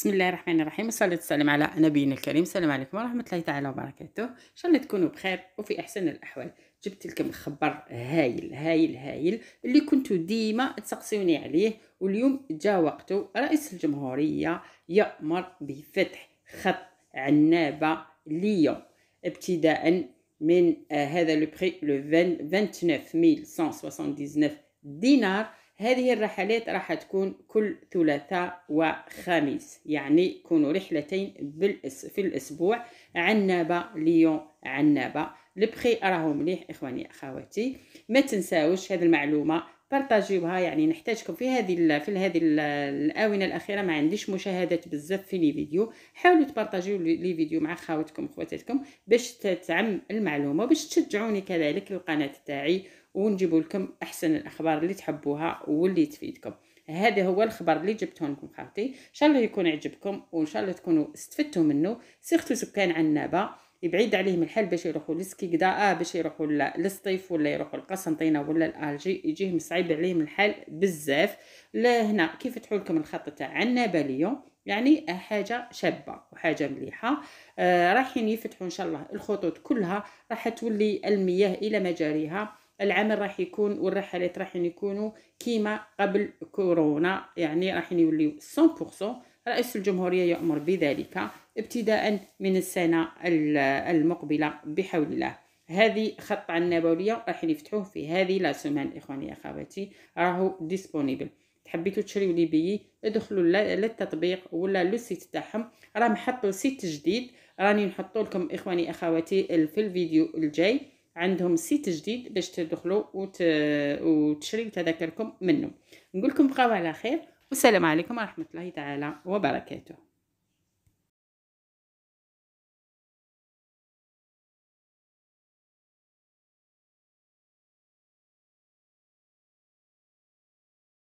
بسم الله الرحمن الرحيم والصلاة والسلام على نبينا الكريم السلام عليكم ورحمة الله تعالى وبركاته إن شاء الله تكونوا بخير وفي أحسن الأحوال جبت لكم خبر هايل هايل هايل اللي كنتو ديما تسقسيوني عليه واليوم جا وقته رئيس الجمهورية يأمر بفتح خط عنابة ليوم ابتداء من آه، هذا لو بري لو 29179 دينار هذه الرحلات راح تكون كل ثلاثاء وخميس يعني يكونوا رحلتين بالأس... في الأسبوع عنابة ليون عنابة البخي راهو مليح إخواني أخواتي ما تنساوش هذه المعلومة بارطاجيوها يعني نحتاجكم في هذه في هذه الاونه الاخيره ما عنديش مشاهدات بزاف في لي فيديو حاولوا تبارطاجيو لي فيديو مع خاوتكم خواتاتكم باش تتعم المعلومه باش تشجعوني كذلك القناه تاعي ونجيب لكم احسن الاخبار اللي تحبوها واللي تفيدكم هذا هو الخبر اللي جبته لكم خالتي ان شاء الله يكون عجبكم وان شاء الله تكونوا استفدتوا منه سيختو سكان عنابه يبعد عليهم الحال باش يروحوا لسكيكدا آه، باش يروحوا للسطيف ولا يروحوا لقسنطينه ولا الالجي يجيهم صعيب عليهم الحال بزاف لهنا كيف فتحوا لكم الخط تاع عنابه اليوم يعني حاجه شابه وحاجه مليحه آه رايحين يفتحوا ان شاء الله الخطوط كلها راح تولي المياه الى مجاريها العمل راح يكون والرحلات راح يكونوا كيما قبل كورونا يعني راح يوليو 100% رئيس الجمهورية يأمر بذلك ابتداء من السنة المقبلة بحول الله هذه خط النبوية راح يفتحوه في هذه لا سمان إخواني أخواتي راهو ديسبونيبل حبيتو تشريو لي بيي ادخلوا للتطبيق ولا لو سيت تاعهم راهم حطوا سيت جديد راني نحطو لكم اخواني اخواتي في الفيديو الجاي عندهم سيت جديد باش تدخلوا وت... وتشريو تذاكركم منه نقول لكم بقاو على خير والسلام عليكم ورحمه الله تعالى وبركاته